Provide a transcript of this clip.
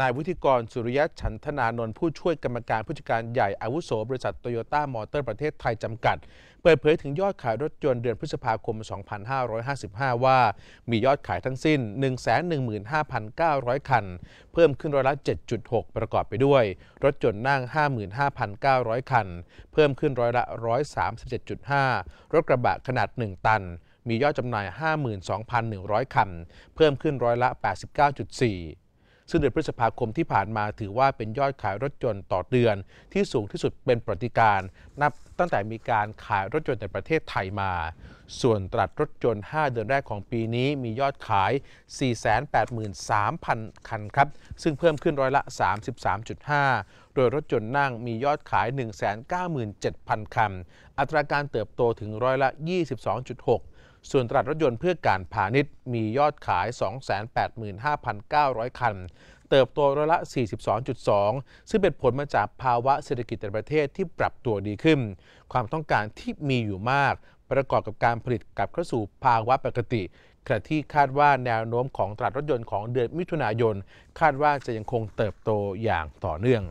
นายวุฒิกรสุริยะฉันธนานนท์ผู้ช่วยกรรมการผู้จัดการใหญ่ อาวุโส บริษัท โตโยต้า มอเตอร์ประเทศไทย จำกัด เปิดเผยถึงยอดขายรถยนต์เดือนพฤษภาคม 2555 ว่ามียอดขายทั้งสิ้น 115,900 คัน เพิ่มขึ้นร้อยละ 7.6 ประกอบไปด้วย รถยนต์นั่ง 55,900 คัน เพิ่มขึ้นร้อยละ 137.5 รถกระบะขนาด 1 ตัน มียอดจำหน่าย 52,100 คัน เพิ่มขึ้นร้อยละ 89.4ซึ่งเดือนพฤษภาคมที่ผ่านมาถือว่าเป็นยอดขายรถยนต์ต่อเดือนที่สูงที่สุดเป็นปฏิการ นับตั้งแต่มีการขายรถยนต์ในประเทศไทยมาส่วนตรัดรถยนต์ 5 เดือนแรกของปีนี้มียอดขาย 483,000 คันครับ ซึ่งเพิ่มขึ้นร้อยละ 33.5 โดยรถยนต์นั่งมียอดขาย 197,000 คัน อัตราการเติบโตถึงร้อยละ 22.6 ส่วนตรัดรถยนต์เพื่อการพาณิชย์มียอดขาย 285,900 คัน เติบโตร้อยละ 42.2 ซึ่งเป็นผลมาจากภาวะเศรษฐกิจในประเทศที่ปรับตัวดีขึ้น ความต้องการที่มีอยู่มากประกอบกับการผลิตกลับเข้าสู่ภาวะปกติขณะที่คาดว่าแนวโน้มของตลาดรถยนต์ของเดือนมิถุนายนคาดว่าจะยังคงเติบโตอย่างต่อเนื่อง